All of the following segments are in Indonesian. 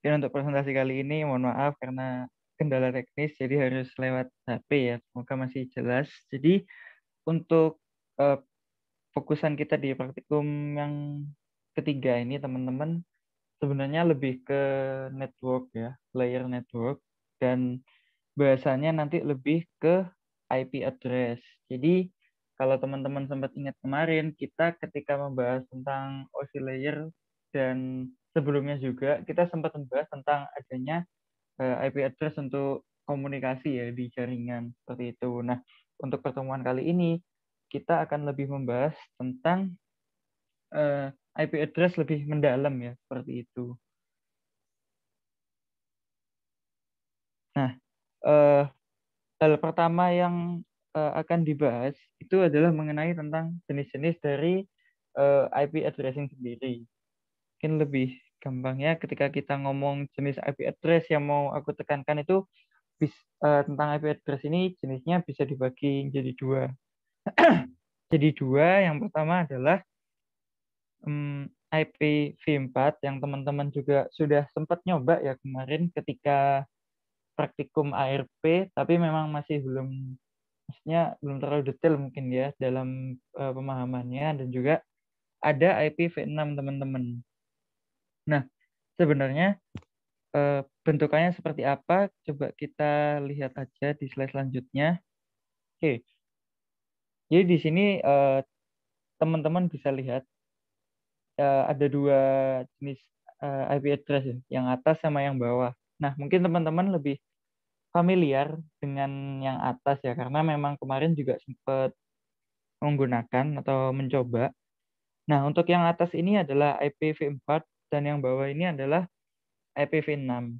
Dan untuk presentasi kali ini mohon maaf karena kendala teknis jadi harus lewat HP ya. Semoga masih jelas. Jadi untuk uh, fokusan kita di praktikum yang ketiga ini teman-teman sebenarnya lebih ke network ya, layer network dan bahasanya nanti lebih ke IP address. Jadi kalau teman-teman sempat ingat kemarin kita ketika membahas tentang OSI layer dan sebelumnya juga kita sempat membahas tentang adanya eh, IP address untuk komunikasi ya di jaringan seperti itu. Nah, untuk pertemuan kali ini kita akan lebih membahas tentang eh, IP address lebih mendalam ya seperti itu. Nah, eh, hal pertama yang akan dibahas itu adalah mengenai tentang jenis-jenis dari IP addressing sendiri mungkin lebih gampangnya ketika kita ngomong jenis IP address yang mau aku tekankan itu bis, uh, tentang IP address ini jenisnya bisa dibagi jadi dua. jadi dua, yang pertama adalah um, v 4 yang teman-teman juga sudah sempat nyoba ya kemarin ketika praktikum ARP, tapi memang masih belum maksudnya belum terlalu detail mungkin ya dalam uh, pemahamannya dan juga ada IPv6 teman-teman. Nah, sebenarnya eh, bentukannya seperti apa? Coba kita lihat aja di slide selanjutnya. Oke. Jadi di sini eh, teman-teman bisa lihat eh, ada dua jenis IP address ya, yang atas sama yang bawah. Nah, mungkin teman-teman lebih familiar dengan yang atas ya karena memang kemarin juga sempat menggunakan atau mencoba. Nah, untuk yang atas ini adalah IPv4 dan yang bawah ini adalah IPv6.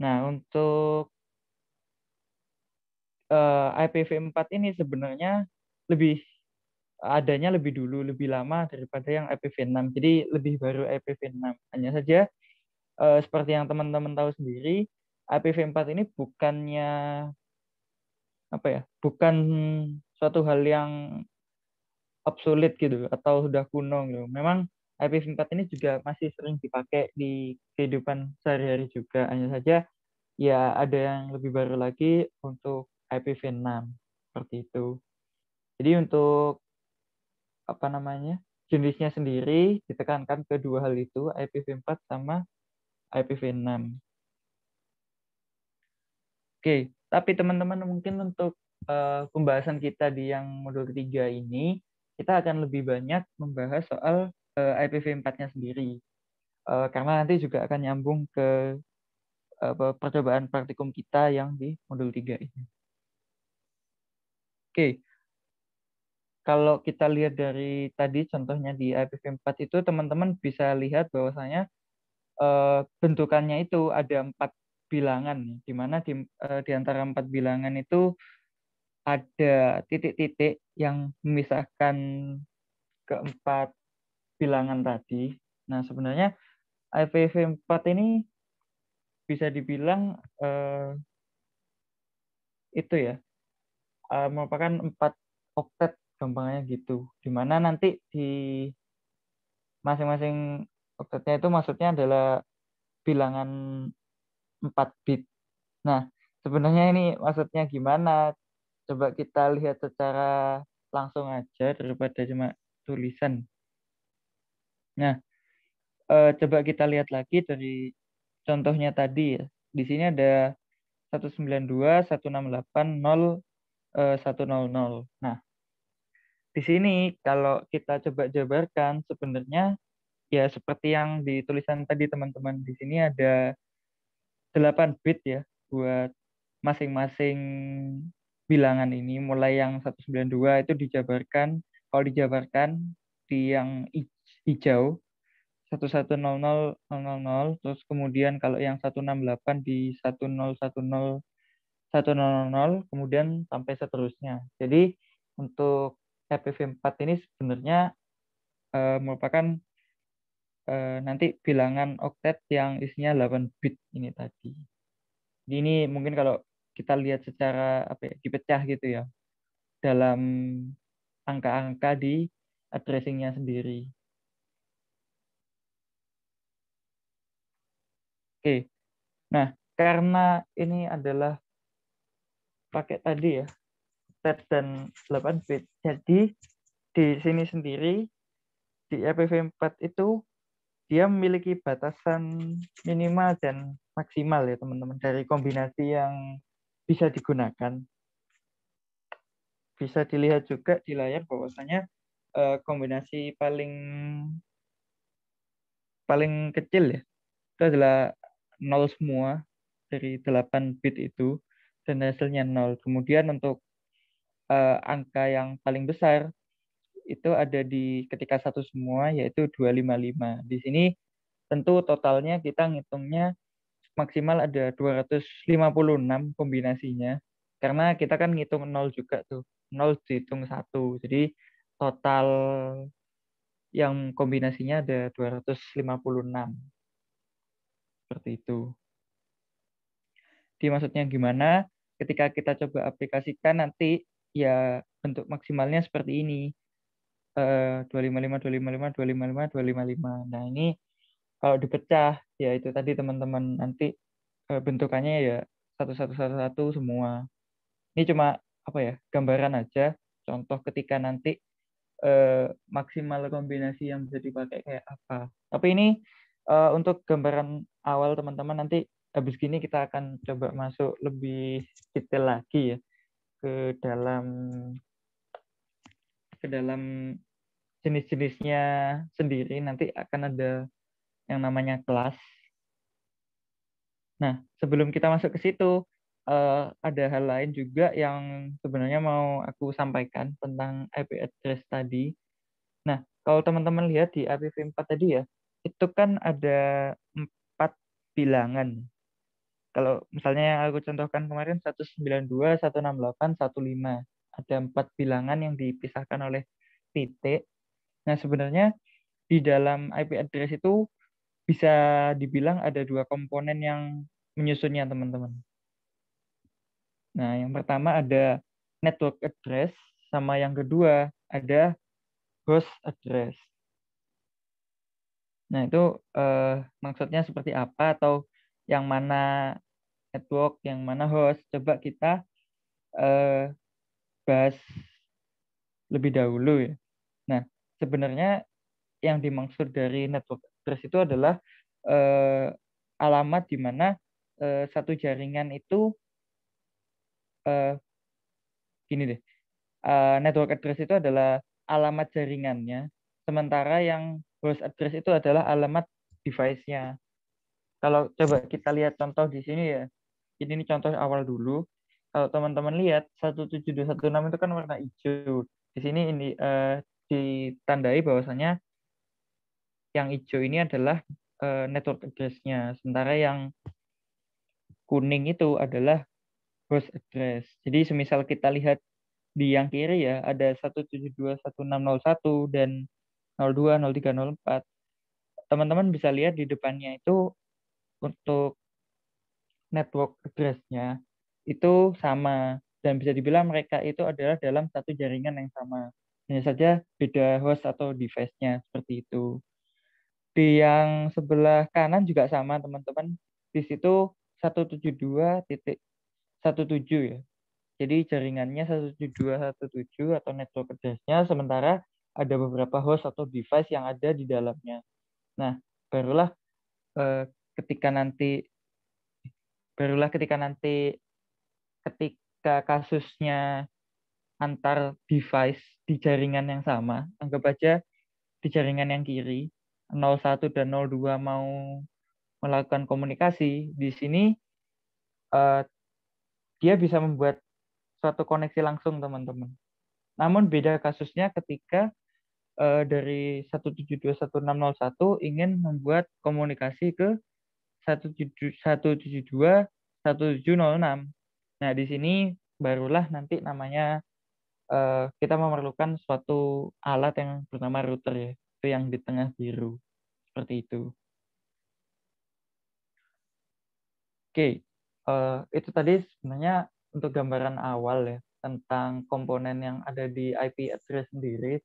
Nah, untuk uh, eh, IPv4 ini sebenarnya lebih adanya lebih dulu, lebih lama daripada yang IPv6. Jadi lebih baru IPv6. Hanya saja eh, seperti yang teman-teman tahu sendiri, IPv4 ini bukannya apa ya? Bukan suatu hal yang obsolete gitu atau sudah kuno gitu. Memang IPv4 ini juga masih sering dipakai di kehidupan sehari-hari juga. Hanya saja ya ada yang lebih baru lagi untuk IPv6 seperti itu. Jadi untuk apa namanya jenisnya sendiri ditekankan kedua hal itu IPv4 sama IPv6. Oke, tapi teman-teman mungkin untuk uh, pembahasan kita di yang modul ketiga ini kita akan lebih banyak membahas soal Eh, IPv4-nya sendiri. Eh, karena nanti juga akan nyambung ke percobaan praktikum kita yang di modul 3 ini. Oke, kalau kita lihat dari tadi contohnya di IPv4 itu teman-teman bisa lihat bahwasanya eh, bentukannya itu ada empat bilangan, di mana di, di antara empat bilangan itu ada titik-titik yang memisahkan keempat bilangan tadi. Nah, sebenarnya IPv4 ini bisa dibilang eh, itu ya eh, merupakan empat oktet gampangnya gitu. Dimana nanti di masing-masing oktetnya itu maksudnya adalah bilangan 4 bit. Nah, sebenarnya ini maksudnya gimana? Coba kita lihat secara langsung aja daripada cuma tulisan. Nah, eh, coba kita lihat lagi dari contohnya tadi ya. Di sini ada 192, 168, 0, eh, 100. Nah, di sini kalau kita coba jabarkan sebenarnya ya seperti yang di tadi teman-teman di sini ada 8 bit ya buat masing-masing bilangan ini mulai yang 192 itu dijabarkan kalau dijabarkan di yang hijau 1100000 terus kemudian kalau yang 168 di nol kemudian sampai seterusnya. Jadi untuk HPV4 ini sebenarnya e, merupakan e, nanti bilangan oktet yang isinya 8 bit ini tadi. Jadi ini mungkin kalau kita lihat secara apa ya, dipecah gitu ya dalam angka-angka di addressingnya sendiri. Oke. Nah, karena ini adalah paket tadi ya, tab e dan 8 bit. Jadi di sini sendiri di IPv4 itu dia memiliki batasan minimal dan maksimal ya teman-teman dari kombinasi yang bisa digunakan. Bisa dilihat juga di layar bahwasanya eh, kombinasi paling paling kecil ya itu adalah nol semua dari 8 bit itu dan hasilnya nol. Kemudian untuk uh, angka yang paling besar itu ada di ketika satu semua yaitu 255. Di sini tentu totalnya kita ngitungnya maksimal ada 256 kombinasinya karena kita kan ngitung nol juga tuh. nol dihitung satu Jadi total yang kombinasinya ada 256. Seperti itu. Jadi maksudnya gimana? Ketika kita coba aplikasikan nanti ya bentuk maksimalnya seperti ini. 255, 255, 255, 255. Nah ini kalau dipecah ya itu tadi teman-teman nanti eh, bentukannya ya satu satu satu satu semua. Ini cuma apa ya gambaran aja. Contoh ketika nanti eh, maksimal kombinasi yang bisa dipakai kayak apa. Tapi ini uh, untuk gambaran awal teman-teman nanti habis gini kita akan coba masuk lebih detail lagi ya ke dalam ke dalam jenis-jenisnya sendiri nanti akan ada yang namanya kelas. Nah, sebelum kita masuk ke situ, eh, ada hal lain juga yang sebenarnya mau aku sampaikan tentang IP address tadi. Nah, kalau teman-teman lihat di IPv4 tadi ya, itu kan ada empat bilangan. Kalau misalnya yang aku contohkan kemarin 192, 168, 15. Ada empat bilangan yang dipisahkan oleh titik. Nah, sebenarnya di dalam IP address itu bisa dibilang ada dua komponen yang menyusunnya, teman-teman. Nah, yang pertama ada network address, sama yang kedua ada host address. Nah, itu eh, maksudnya seperti apa atau yang mana network, yang mana host. Coba kita eh, bahas lebih dahulu ya. Nah, sebenarnya yang dimaksud dari network address itu adalah eh, alamat di mana eh, satu jaringan itu eh, gini deh. Uh, network address itu adalah alamat jaringannya, sementara yang host address itu adalah alamat device-nya. Kalau coba kita lihat contoh di sini ya. Ini contoh awal dulu. Kalau teman-teman lihat 17216 itu kan warna hijau. Di sini ini uh, ditandai bahwasanya yang hijau ini adalah uh, network address-nya, sementara yang kuning itu adalah host address. Jadi semisal kita lihat di yang kiri ya ada 1721601 dan 02, 03, 04. Teman-teman bisa lihat di depannya itu untuk network address-nya itu sama dan bisa dibilang mereka itu adalah dalam satu jaringan yang sama. Hanya saja beda host atau device-nya seperti itu. Di yang sebelah kanan juga sama teman-teman. Di situ 172.17 ya. Jadi jaringannya 172.17 atau network address-nya sementara ada beberapa host atau device yang ada di dalamnya. Nah, barulah eh, ketika nanti barulah ketika nanti ketika kasusnya antar device di jaringan yang sama, anggap aja di jaringan yang kiri 01 dan 02 mau melakukan komunikasi di sini eh, dia bisa membuat suatu koneksi langsung teman-teman. Namun beda kasusnya ketika uh, dari 1721601 ingin membuat komunikasi ke 1721706, Nah, di sini barulah nanti namanya uh, kita memerlukan suatu alat yang bernama router ya. Itu yang di tengah biru. Seperti itu. Oke, okay. uh, eh, itu tadi sebenarnya untuk gambaran awal ya tentang komponen yang ada di IP address sendiri,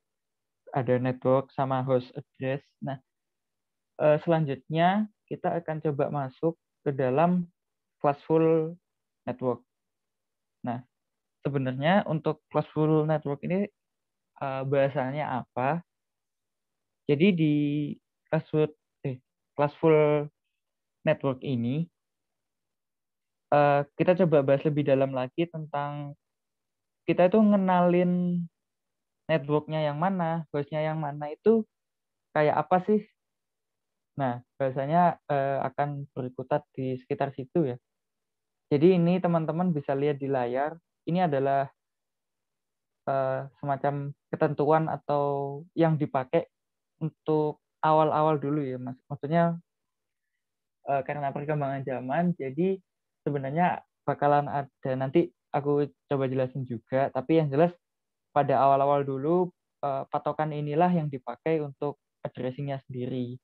ada network sama host address. Nah, eh, selanjutnya kita akan coba masuk ke dalam classful network. Nah, sebenarnya untuk classful network ini eh, bahasanya apa? Jadi di classful eh, classful network ini eh, kita coba bahas lebih dalam lagi tentang kita itu ngenalin networknya yang mana, hostnya yang mana itu kayak apa sih? Nah, biasanya eh, akan berikutat di sekitar situ ya. Jadi ini teman-teman bisa lihat di layar, ini adalah eh, semacam ketentuan atau yang dipakai untuk awal-awal dulu ya, Mas. Maksudnya eh, karena perkembangan zaman, jadi sebenarnya bakalan ada nanti aku coba jelasin juga. Tapi yang jelas pada awal-awal dulu eh, patokan inilah yang dipakai untuk addressingnya sendiri.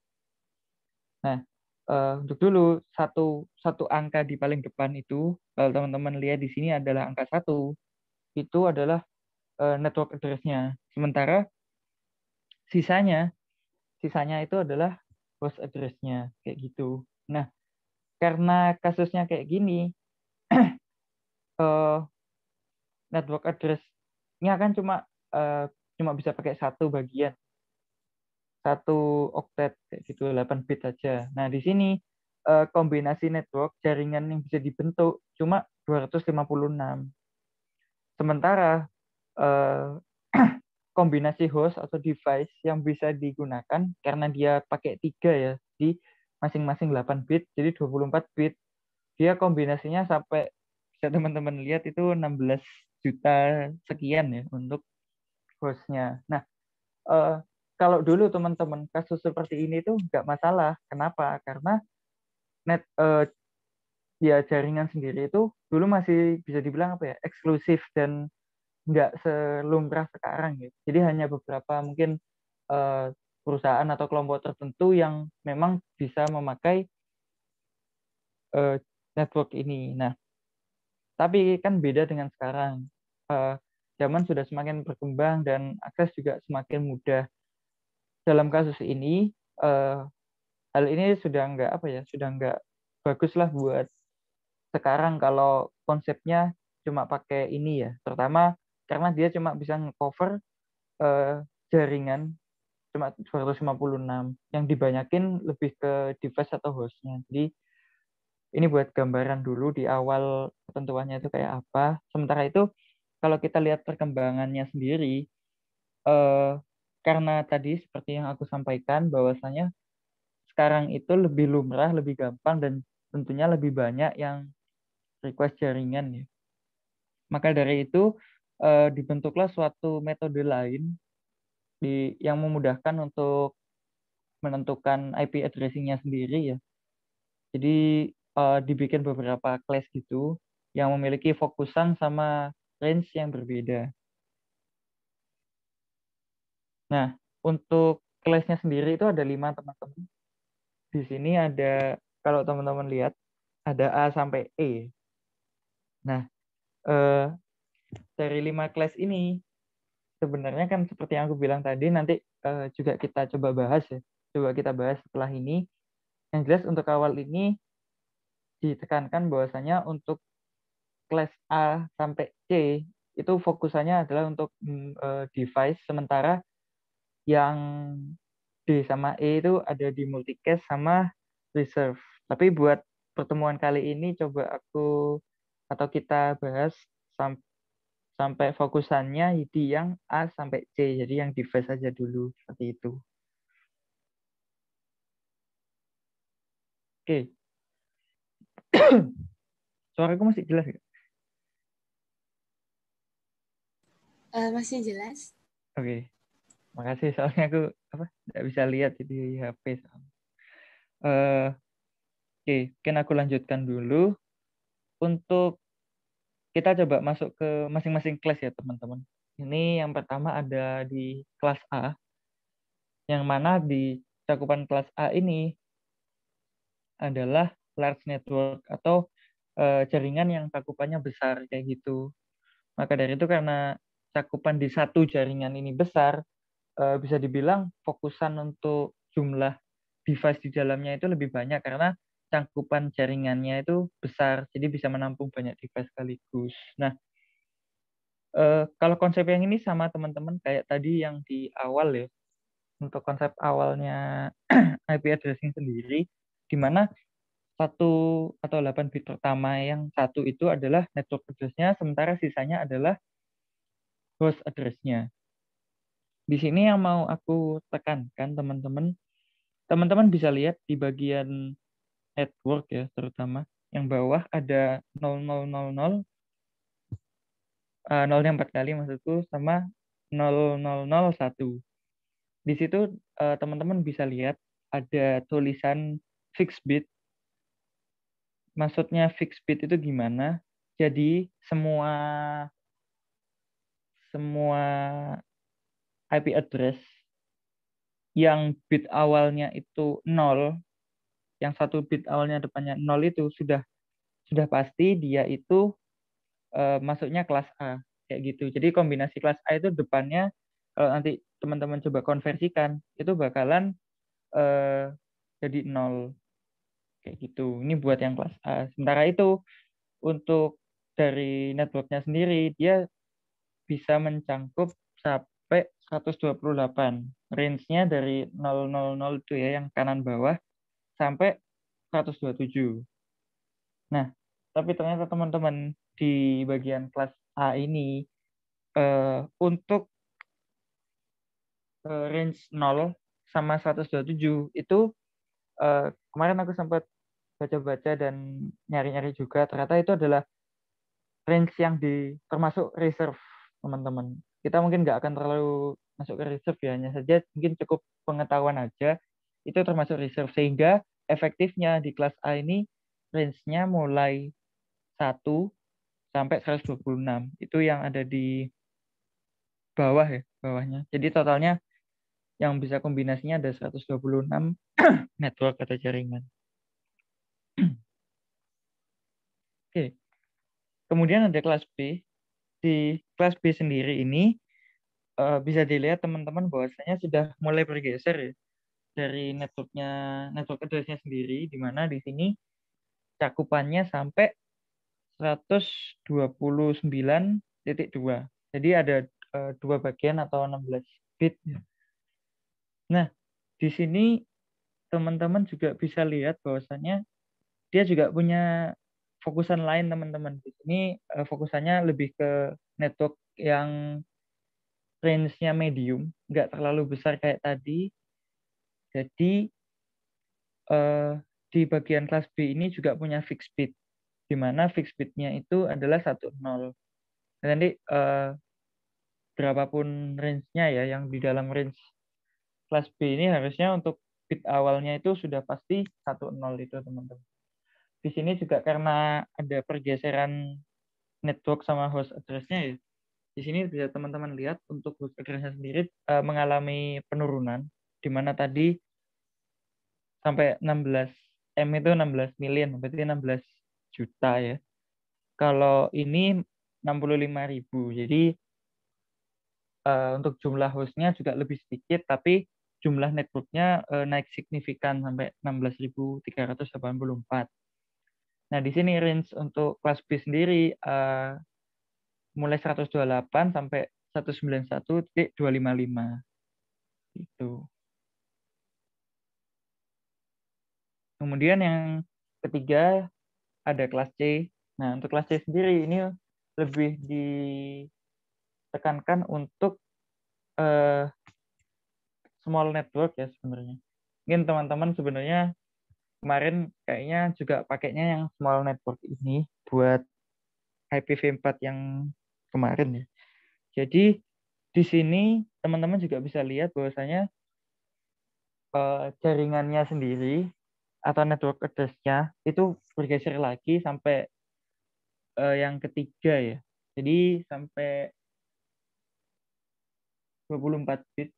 Nah, eh, untuk dulu satu satu angka di paling depan itu kalau teman-teman lihat di sini adalah angka satu itu adalah eh, network addressnya, Sementara sisanya sisanya itu adalah host addressnya kayak gitu. Nah, karena kasusnya kayak gini, uh, network address-nya kan cuma uh, cuma bisa pakai satu bagian satu oktet kayak gitu 8 bit aja. Nah di sini uh, kombinasi network jaringan yang bisa dibentuk cuma 256. Sementara uh, kombinasi host atau device yang bisa digunakan karena dia pakai tiga ya di masing-masing 8 bit jadi 24 bit dia kombinasinya sampai bisa teman-teman lihat itu 16 juta sekian ya untuk hostnya. Nah, eh, kalau dulu teman-teman kasus seperti ini itu nggak masalah. Kenapa? Karena net eh, ya jaringan sendiri itu dulu masih bisa dibilang apa ya eksklusif dan nggak selumrah sekarang gitu. Jadi hanya beberapa mungkin eh, perusahaan atau kelompok tertentu yang memang bisa memakai eh, network ini. Nah, tapi kan beda dengan sekarang. Uh, zaman sudah semakin berkembang dan akses juga semakin mudah. Dalam kasus ini, uh, hal ini sudah nggak apa ya, sudah nggak lah buat sekarang kalau konsepnya cuma pakai ini ya, terutama karena dia cuma bisa cover uh, eh, jaringan cuma 256 yang dibanyakin lebih ke device atau hostnya. Jadi ini buat gambaran dulu di awal ketentuannya itu kayak apa. Sementara itu kalau kita lihat perkembangannya sendiri, eh, karena tadi seperti yang aku sampaikan bahwasanya sekarang itu lebih lumrah, lebih gampang dan tentunya lebih banyak yang request jaringan ya. Maka dari itu eh, dibentuklah suatu metode lain di yang memudahkan untuk menentukan IP addressing-nya sendiri ya. Jadi uh, dibikin beberapa kelas gitu yang memiliki fokusan sama range yang berbeda. Nah, untuk kelasnya sendiri itu ada lima teman-teman. Di sini ada, kalau teman-teman lihat, ada A sampai E. Nah, eh, dari lima kelas ini, sebenarnya kan seperti yang aku bilang tadi, nanti eh, juga kita coba bahas ya. Coba kita bahas setelah ini. Yang jelas untuk awal ini, ditekankan bahwasanya untuk kelas A sampai C itu fokusannya adalah untuk mm, eh, device sementara yang D sama E itu ada di multicast sama reserve. Tapi buat pertemuan kali ini coba aku atau kita bahas sampai fokusannya di yang A sampai C. Jadi yang device saja dulu seperti itu. Oke. Suaraku masih jelas ya? Uh, masih jelas. Oke. Okay. Makasih soalnya aku apa Tidak bisa lihat di HP. Uh, eh, Oke, okay. mungkin aku lanjutkan dulu. Untuk kita coba masuk ke masing-masing kelas ya teman-teman. Ini yang pertama ada di kelas A, yang mana di cakupan kelas A ini adalah large network atau uh, jaringan yang cakupannya besar kayak gitu. Maka dari itu karena cakupan di satu jaringan ini besar, uh, bisa dibilang fokusan untuk jumlah device di dalamnya itu lebih banyak karena cakupan jaringannya itu besar, jadi bisa menampung banyak device sekaligus. Nah, uh, kalau konsep yang ini sama teman-teman kayak tadi yang di awal ya, untuk konsep awalnya IP addressing sendiri, di mana satu atau 8 bit pertama yang satu itu adalah network address-nya, sementara sisanya adalah host address-nya. Di sini yang mau aku tekankan teman-teman, teman-teman bisa lihat di bagian network ya terutama yang bawah ada 0000 0 eh, yang empat kali maksudku sama 0001. Di situ eh, teman-teman bisa lihat ada tulisan fixed bit maksudnya fixed speed itu gimana? Jadi semua semua IP address yang bit awalnya itu nol, yang satu bit awalnya depannya nol itu sudah sudah pasti dia itu e, masuknya kelas A kayak gitu. Jadi kombinasi kelas A itu depannya kalau nanti teman-teman coba konversikan itu bakalan eh, jadi nol kayak gitu ini buat yang kelas A sementara itu untuk dari networknya sendiri dia bisa mencangkup sampai 128 range-nya dari 000 itu ya yang kanan bawah sampai 127 nah tapi ternyata teman-teman di bagian kelas A ini eh, untuk eh, range 0 sama 127 itu Eh, kemarin aku sempat baca-baca dan nyari-nyari juga ternyata itu adalah range yang di termasuk reserve teman-teman kita mungkin nggak akan terlalu masuk ke reserve ya hanya saja mungkin cukup pengetahuan aja itu termasuk reserve sehingga efektifnya di kelas A ini range-nya mulai 1 sampai 126 itu yang ada di bawah ya bawahnya jadi totalnya yang bisa kombinasinya ada 126 network atau jaringan. Oke. Kemudian ada kelas B. Di kelas B sendiri ini eh, bisa dilihat teman-teman bahwasanya sudah mulai bergeser ya dari networknya network addressnya sendiri di mana di sini cakupannya sampai 129.2. Jadi ada eh, dua bagian atau 16 bit. Ya. Nah, di sini teman-teman juga bisa lihat bahwasannya dia juga punya fokusan lain teman-teman. Di sini eh, fokusannya lebih ke network yang range-nya medium, nggak terlalu besar kayak tadi. Jadi eh, di bagian kelas B ini juga punya fixed bit, di mana fixed speed-nya itu adalah 10. Nanti eh, berapapun range-nya ya, yang di dalam range kelas B ini harusnya untuk bit awalnya itu sudah pasti 10 itu teman-teman. Di sini juga karena ada pergeseran network sama host address-nya ya. Di sini bisa teman-teman lihat untuk host address-nya sendiri e, mengalami penurunan di mana tadi sampai 16 M itu 16 million, berarti 16 juta ya. Kalau ini 65.000. Jadi uh, untuk jumlah hostnya juga lebih sedikit tapi jumlah networknya uh, naik signifikan sampai 16.384. Nah, di sini range untuk kelas B sendiri uh, mulai 128 sampai 191.255. Itu. Kemudian yang ketiga ada kelas C. Nah, untuk kelas C sendiri ini lebih ditekankan untuk eh, small network ya sebenarnya. Mungkin teman-teman sebenarnya kemarin kayaknya juga pakainya yang small network ini buat IPv4 yang kemarin ya. Jadi di sini teman-teman juga bisa lihat bahwasanya eh, jaringannya sendiri atau network address-nya itu bergeser lagi sampai eh, yang ketiga ya. Jadi sampai 24 bit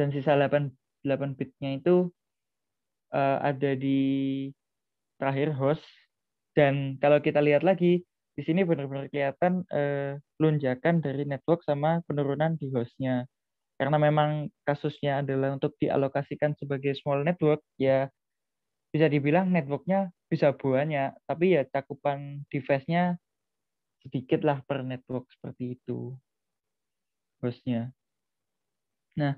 dan sisa 8 8 bitnya itu uh, ada di terakhir host dan kalau kita lihat lagi di sini benar-benar kelihatan uh, lonjakan dari network sama penurunan di hostnya. Karena memang kasusnya adalah untuk dialokasikan sebagai small network, ya bisa dibilang networknya bisa buahnya tapi ya cakupan device-nya sedikit lah per network seperti itu hostnya. Nah,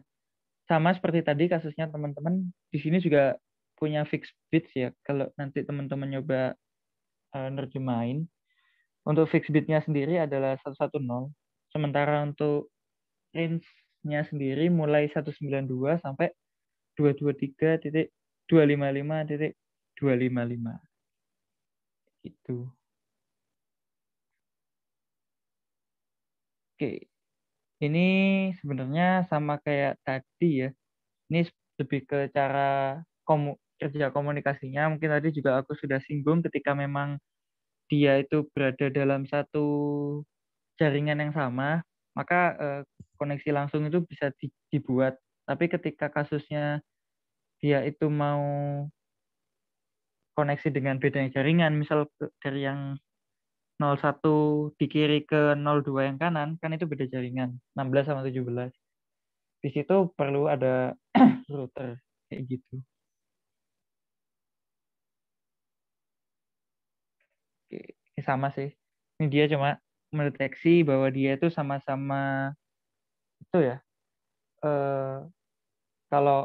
sama seperti tadi kasusnya teman-teman di sini juga punya fixed bits ya kalau nanti teman-teman nyoba uh, nerjemahin untuk fixed bitnya sendiri adalah 110 sementara untuk range-nya sendiri mulai 192 sampai titik titik 223 255 255 Itu. oke ini sebenarnya sama kayak tadi ya. Ini lebih ke cara komu kerja komunikasinya. Mungkin tadi juga aku sudah singgung ketika memang dia itu berada dalam satu jaringan yang sama, maka eh, koneksi langsung itu bisa di, dibuat. Tapi ketika kasusnya dia itu mau koneksi dengan beda jaringan, misal dari yang 01 di kiri ke 02 yang kanan, kan itu beda jaringan, 16 sama 17. Di situ perlu ada router, kayak gitu. Oke, sama sih. Ini dia cuma mendeteksi bahwa dia itu sama-sama itu ya. Eh, kalau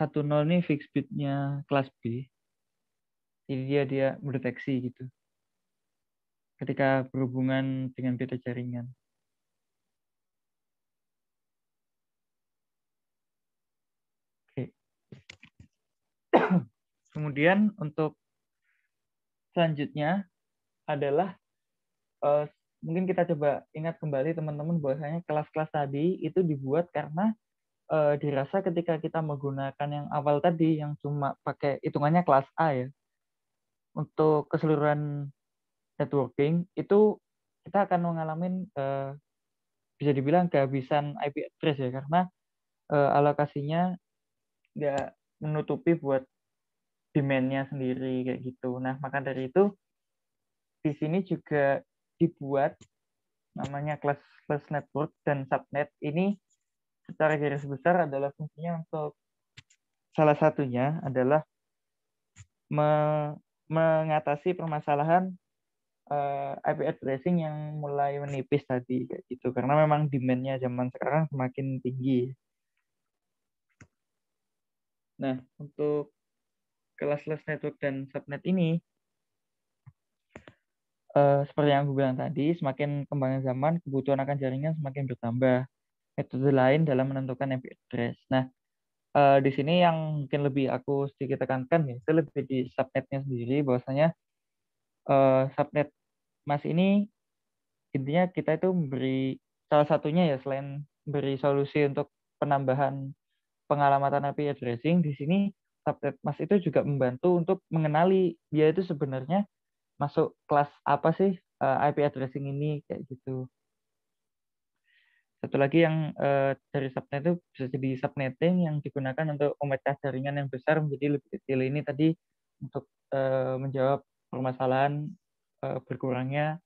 10 ini fixed bitnya kelas B, jadi dia dia mendeteksi gitu ketika berhubungan dengan beda jaringan. Oke. Kemudian untuk selanjutnya adalah uh, mungkin kita coba ingat kembali teman-teman bahwasanya kelas-kelas tadi itu dibuat karena uh, dirasa ketika kita menggunakan yang awal tadi yang cuma pakai hitungannya kelas A ya untuk keseluruhan networking itu kita akan mengalami eh, bisa dibilang kehabisan IP address ya karena eh, alokasinya nggak menutupi buat demand-nya sendiri kayak gitu. Nah, maka dari itu di sini juga dibuat namanya kelas kelas network dan subnet ini secara garis besar adalah fungsinya untuk salah satunya adalah me, mengatasi permasalahan uh, eh, IP addressing yang mulai menipis tadi kayak gitu karena memang demandnya zaman sekarang semakin tinggi. Nah, untuk kelas-kelas network dan subnet ini uh, seperti yang gue bilang tadi, semakin kembangnya zaman, kebutuhan akan jaringan semakin bertambah. Metode lain dalam menentukan IP address. Nah, uh, di sini yang mungkin lebih aku sedikit tekankan ya, itu lebih di subnetnya sendiri, bahwasanya uh, subnet Mas ini intinya kita itu memberi salah satunya ya selain beri solusi untuk penambahan pengalaman IP addressing di sini subnet Mas itu juga membantu untuk mengenali dia itu sebenarnya masuk kelas apa sih uh, eh, IP addressing ini kayak gitu. Satu lagi yang uh, dari subnet itu bisa jadi subnetting yang digunakan untuk memecah jaringan yang besar menjadi lebih kecil. Ini tadi untuk uh, menjawab permasalahan uh, berkurangnya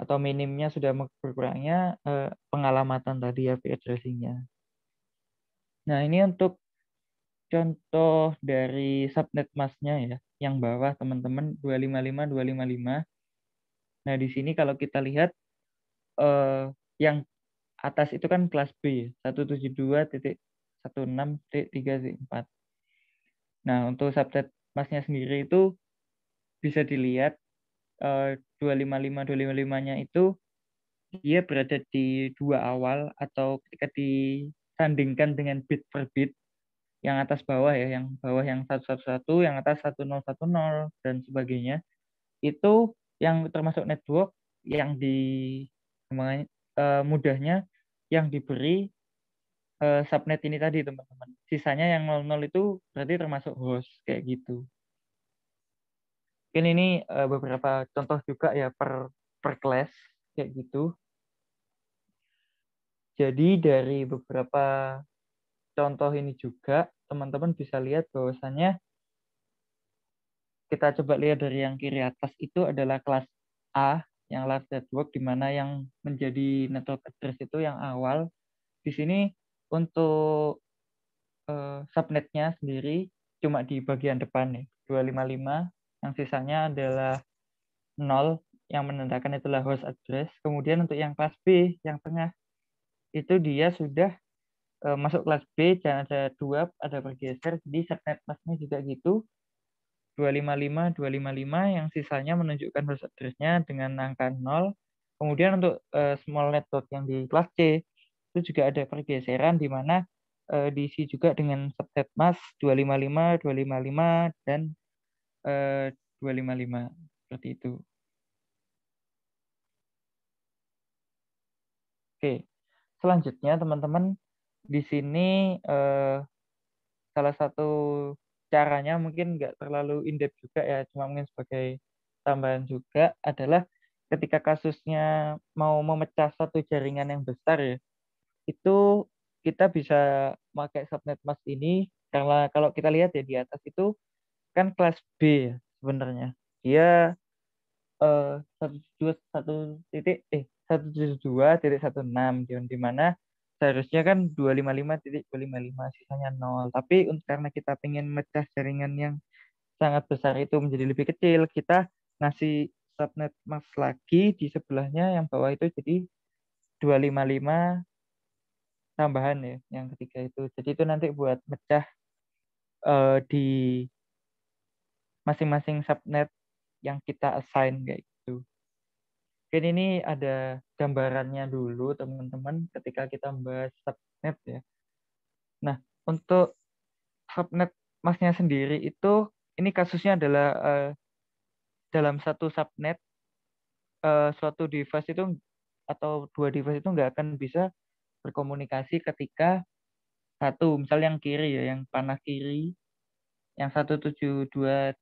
atau minimnya sudah berkurangnya uh, pengalamatan tadi ya addressingnya. Nah, ini untuk contoh dari subnet masknya ya, yang bawah teman-teman 255 255. Nah, di sini kalau kita lihat uh, yang atas itu kan kelas B 172.16.3.4. Nah, untuk subnet masnya sendiri itu bisa dilihat uh, 255 255-nya itu dia berada di dua awal atau ketika disandingkan dengan bit per bit yang atas bawah ya, yang bawah yang 111, yang atas 1010 dan sebagainya. Itu yang termasuk network yang di uh, mudahnya yang diberi uh, subnet ini tadi teman-teman. Sisanya yang 00 itu berarti termasuk host kayak gitu mungkin ini uh, beberapa contoh juga ya per per kelas kayak gitu jadi dari beberapa contoh ini juga teman-teman bisa lihat bahwasannya kita coba lihat dari yang kiri atas itu adalah kelas A yang large network di mana yang menjadi network address itu yang awal di sini untuk uh, subnetnya sendiri cuma di bagian depan nih 255 yang sisanya adalah 0 yang menandakan itulah host address. Kemudian untuk yang kelas B yang tengah itu dia sudah e, masuk kelas B dan ada dua ada bergeser di subnet masnya juga gitu 255 255 yang sisanya menunjukkan host addressnya dengan angka 0. Kemudian untuk e, small network yang di kelas C itu juga ada pergeseran di mana e, diisi juga dengan subnet mask 255 255 dan 255 eh, seperti itu. Oke, selanjutnya teman-teman di sini eh, salah satu caranya mungkin nggak terlalu indep juga ya, cuma mungkin sebagai tambahan juga adalah ketika kasusnya mau memecah satu jaringan yang besar ya, itu kita bisa pakai subnet mask ini karena kalau kita lihat ya di atas itu kan kelas B sebenarnya dia eh, satu dua satu titik eh satu tujuh dua titik satu enam di mana seharusnya kan dua lima lima titik dua lima lima sisanya nol tapi karena kita pengen mecah jaringan yang sangat besar itu menjadi lebih kecil kita ngasih subnet mask lagi di sebelahnya yang bawah itu jadi 255 tambahan ya yang ketiga itu jadi itu nanti buat mecah uh, di masing-masing subnet yang kita assign kayak gitu. Oke, ini ada gambarannya dulu teman-teman ketika kita membahas subnet ya. Nah, untuk subnet masnya sendiri itu ini kasusnya adalah uh, dalam satu subnet uh, suatu device itu atau dua device itu nggak akan bisa berkomunikasi ketika satu misal yang kiri ya yang panah kiri yang 172.1601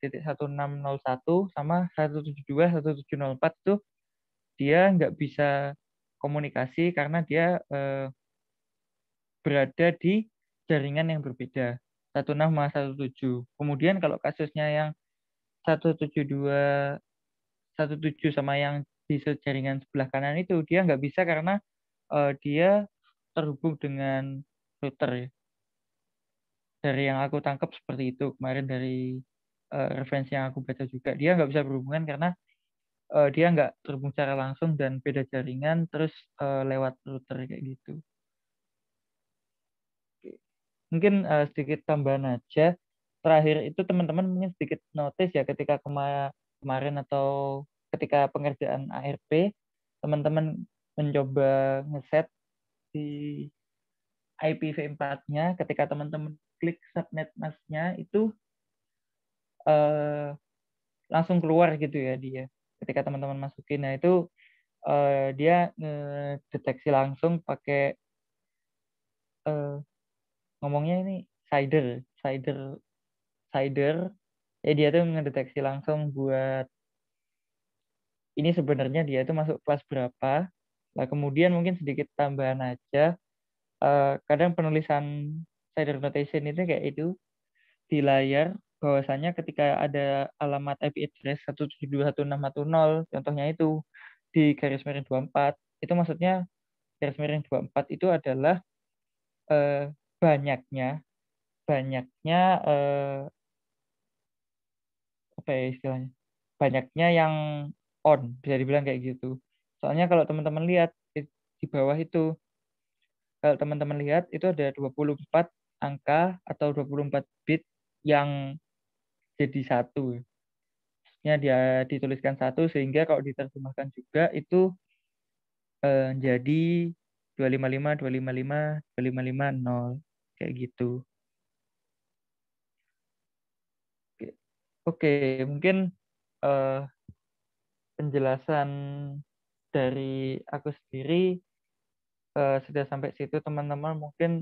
sama 172.1704 itu dia nggak bisa komunikasi karena dia eh, berada di jaringan yang berbeda 16.17 sama 17. Kemudian kalau kasusnya yang 172 17 sama yang di jaringan sebelah kanan itu dia nggak bisa karena eh, dia terhubung dengan router ya dari yang aku tangkap seperti itu kemarin dari uh, referensi yang aku baca juga dia nggak bisa berhubungan karena uh, dia nggak terhubung secara langsung dan beda jaringan terus uh, lewat router kayak gitu mungkin uh, sedikit tambahan aja terakhir itu teman-teman mungkin sedikit notice ya ketika kema kemarin atau ketika pengerjaan ARP teman-teman mencoba ngeset di IPv4-nya ketika teman-teman klik subnet masknya itu uh, langsung keluar gitu ya dia ketika teman-teman masukin. Nah itu uh, dia deteksi langsung pakai uh, ngomongnya ini cider, cider, cider. Ya dia tuh ngedeteksi langsung buat ini sebenarnya dia itu masuk kelas berapa. Nah kemudian mungkin sedikit tambahan aja. kadang penulisan Shader notation itu kayak itu di layar bahwasanya ketika ada alamat IP address 172.1610 contohnya itu di garis miring 24 itu maksudnya garis miring 24 itu adalah eh, banyaknya banyaknya eh, apa ya istilahnya banyaknya yang on bisa dibilang kayak gitu soalnya kalau teman-teman lihat di bawah itu kalau teman-teman lihat itu ada 24 angka atau 24 bit yang jadi satu. Ya dia dituliskan satu sehingga kalau diterjemahkan juga itu eh, jadi 255 255 255 0 kayak gitu. Oke, mungkin eh, penjelasan dari aku sendiri eh, sudah sampai situ teman-teman mungkin